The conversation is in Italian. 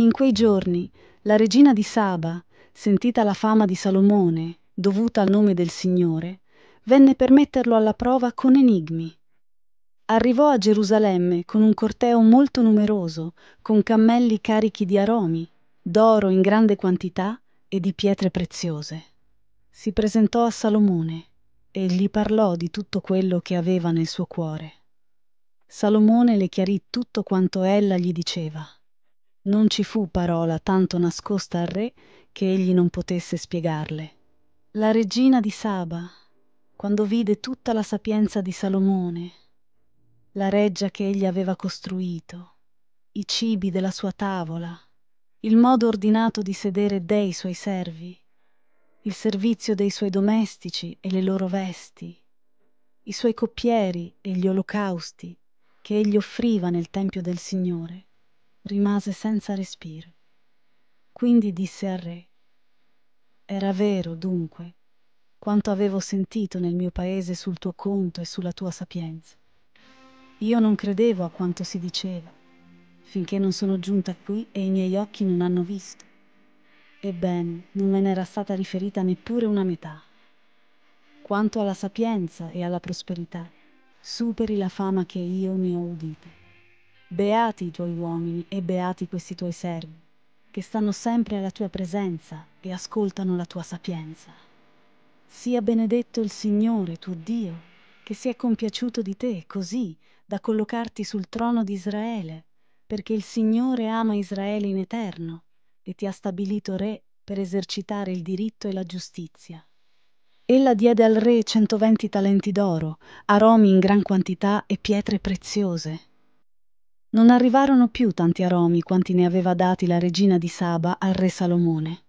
In quei giorni la regina di Saba, sentita la fama di Salomone, dovuta al nome del Signore, venne per metterlo alla prova con enigmi. Arrivò a Gerusalemme con un corteo molto numeroso, con cammelli carichi di aromi, d'oro in grande quantità e di pietre preziose. Si presentò a Salomone e gli parlò di tutto quello che aveva nel suo cuore. Salomone le chiarì tutto quanto ella gli diceva non ci fu parola tanto nascosta al re che egli non potesse spiegarle la regina di saba quando vide tutta la sapienza di salomone la reggia che egli aveva costruito i cibi della sua tavola il modo ordinato di sedere dei suoi servi il servizio dei suoi domestici e le loro vesti i suoi coppieri e gli olocausti che egli offriva nel tempio del signore rimase senza respiro quindi disse al re era vero dunque quanto avevo sentito nel mio paese sul tuo conto e sulla tua sapienza io non credevo a quanto si diceva finché non sono giunta qui e i miei occhi non hanno visto ebbene non me n'era stata riferita neppure una metà quanto alla sapienza e alla prosperità superi la fama che io ne ho udita Beati i tuoi uomini e beati questi tuoi servi, che stanno sempre alla tua presenza e ascoltano la tua sapienza. Sia benedetto il Signore, tuo Dio, che si è compiaciuto di te così da collocarti sul trono di Israele, perché il Signore ama Israele in eterno e ti ha stabilito re per esercitare il diritto e la giustizia. Ella diede al re 120 talenti d'oro, aromi in gran quantità e pietre preziose. Non arrivarono più tanti aromi quanti ne aveva dati la regina di Saba al re Salomone.